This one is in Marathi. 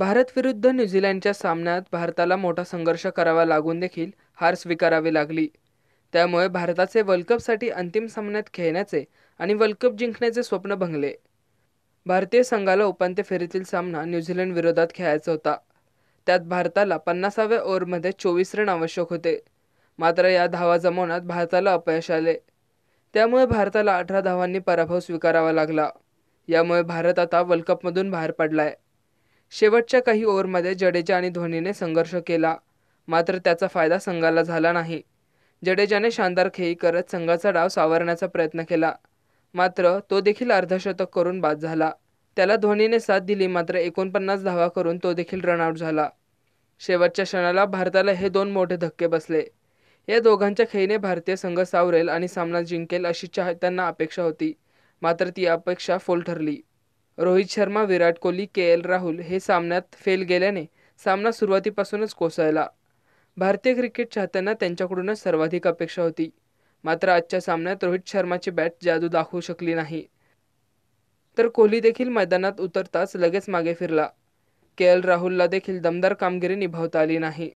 भारत विरुद्ध न्यूझीलंडच्या सामन्यात भारताला मोठा संघर्ष करावा लागून देखील हार स्वीकारावी लागली त्यामुळे भारताचे वर्ल्ड कपसाठी अंतिम सामन्यात खेळण्याचे आणि वर्ल्ड कप जिंकण्याचे स्वप्न भंगले भारतीय संघाला उपांत्य फेरीतील सामना न्यूझीलंड विरोधात खेळायचा होता त्यात भारताला पन्नासाव्या ओव्हरमध्ये चोवीस रन आवश्यक होते मात्र या धावा जमवण्यात भारताला अपयश आले त्यामुळे भारताला अठरा धावांनी पराभव स्वीकारावा लागला यामुळे भारत आता वर्ल्ड कपमधून बाहेर पडलाय शेवटच्या काही ओव्हरमध्ये जडेजा आणि धोनीने संघर्ष केला मात्र त्याचा फायदा संघाला झाला नाही जडेजाने शानदार खेळी करत संघाचा डाव सावरण्याचा प्रयत्न केला मात्र तो देखील अर्धशतक करून बाद झाला त्याला धोनीने साथ दिली मात्र एकोणपन्नास धावा करून तो देखील रनआउट झाला शेवटच्या क्षणाला भारताला हे दोन मोठे धक्के बसले या दोघांच्या खेळीने भारतीय संघ सावरेल आणि सामना जिंकेल अशी त्यांना अपेक्षा होती मात्र ती अपेक्षा फोल ठरली रोहित शर्मा विराट कोहली के एल राहुल हे सामन्यात फेल गेल्याने सामना सुरुवातीपासूनच कोसळला भारतीय क्रिकेट चाहत्यांना त्यांच्याकडूनच सर्वाधिक अपेक्षा होती मात्र आजच्या सामन्यात रोहित शर्माची बॅट जादू दाखवू शकली नाही तर कोहली देखील मैदानात उतरताच लगेच मागे फिरला के एल राहुलला देखील दमदार कामगिरी निभावता आली नाही